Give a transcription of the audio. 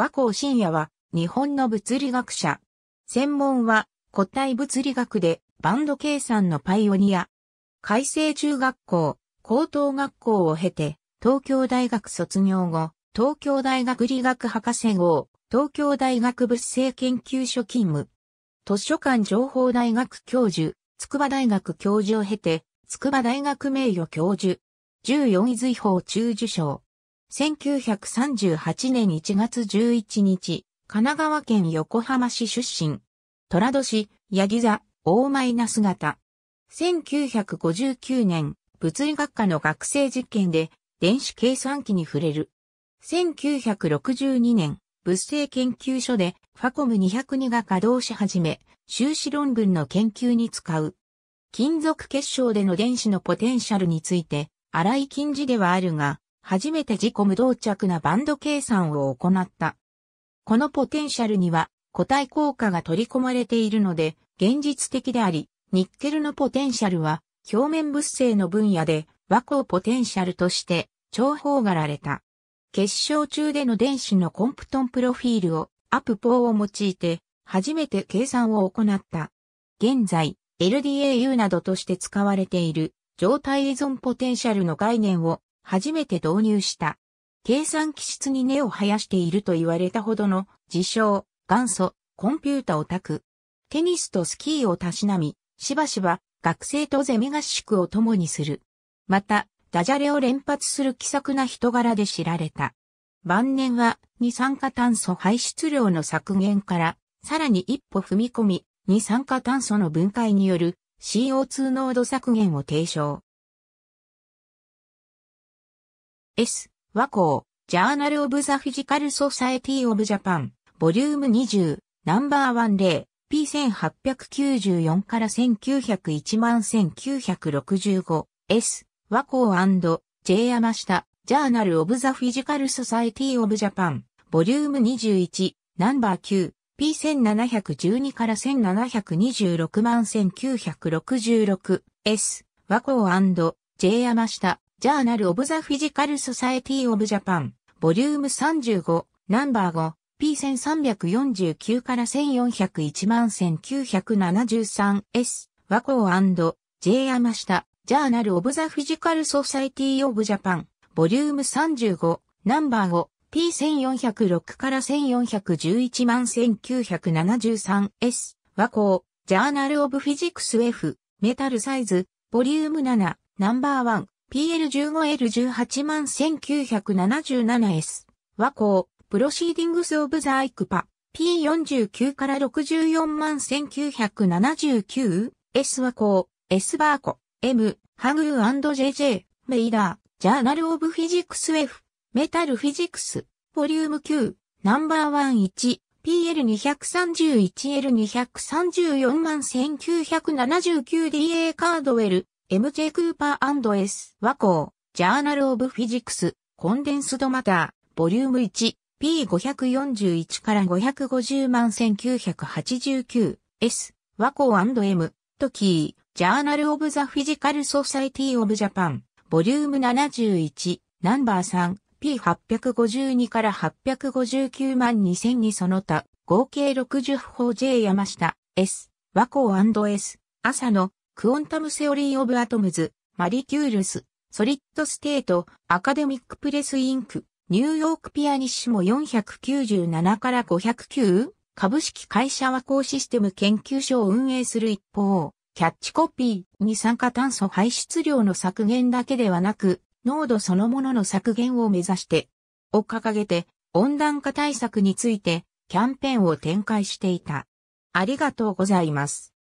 和光信也は日本の物理学者。専門は個体物理学でバンド計算のパイオニア。海星中学校、高等学校を経て、東京大学卒業後、東京大学理学博士号、東京大学物性研究所勤務。図書館情報大学教授、筑波大学教授を経て、筑波大学名誉教授。14位随法中受賞。1938年1月11日、神奈川県横浜市出身。虎年、ヤギ座、大マイナス型。1959年、物理学科の学生実験で電子計算機に触れる。1962年、物性研究所でファコム202が稼働し始め、修士論文の研究に使う。金属結晶での電子のポテンシャルについて、荒い金似ではあるが、初めて自己無動着なバンド計算を行った。このポテンシャルには個体効果が取り込まれているので現実的であり、ニッケルのポテンシャルは表面物性の分野で和光ポテンシャルとして重宝がられた。結晶中での電子のコンプトンプロフィールをアプポーを用いて初めて計算を行った。現在 LDAU などとして使われている状態依存ポテンシャルの概念を初めて導入した。計算機質に根を生やしていると言われたほどの自称、元祖、コンピュータオタク。テニスとスキーをたしなみ、しばしば学生とゼミ合宿を共にする。また、ダジャレを連発する気さくな人柄で知られた。晩年は二酸化炭素排出量の削減から、さらに一歩踏み込み、二酸化炭素の分解による CO2 濃度削減を提唱。S、和光、ジャーナル・オブ・ザ・フィジカル・ソサエティ・オブ・ジャパン、ボリューム20、ナンバー10、P1894 から1901万1965、S、和光 &J 山下、ジャーナル・オブ・ザ・フィジカル・ソサエティ・オブ・ジャパン、ボリューム21、ナンバー9、P1712 から1726万1966、S、和光 &J 山下、ジャーナル・オブ・ザ・フィジカル・ソサエティ・オブ・ジャパン、ボリューム35、ナンバー5、P1349 から1401万 1973S、和光 &J 山下、ジャーナル・オブ・ザ・フィジカル・ソサエティ・オブ・ジャパン、ボリューム35、ナンバー5、P1406 から1411万 1973S、和光、ジャーナル・オブ・フィジクス F、メタルサイズ、ボリューム7、ナンバーワン、PL15L18 万 1977S 和光プロシーディングス・オブ・ザ・ーイクパ P49 から64万 1979S 和光 S バーコ M ハグー &JJ メイダージャーナル・オブ・フィジックス F メタル・フィジックスボリューム9ナンバーワン1 p l 2 3 1 l 2 3 4万 1979DA カードウェル MJ クーパー &S 和光、ジャーナルオブフィジクス、コンデンスドマター、ボリューム1、P541 から550万 1989S、和光 &M、トキー、ジャーナルオブザフィジカルソサイティオブジャパン、ボリューム71、ナンバー3、P852 から859万2000にその他、合計60法 J 山下、S、和光 &S、朝の、クオンタムセオリー・オブ・アトムズ、マリキュールス、ソリッド・ステート、アカデミック・プレス・インク、ニューヨーク・ピアニッシュも497から509、株式会社和光システム研究所を運営する一方、キャッチコピーに酸化炭素排出量の削減だけではなく、濃度そのものの削減を目指して、を掲げて、温暖化対策について、キャンペーンを展開していた。ありがとうございます。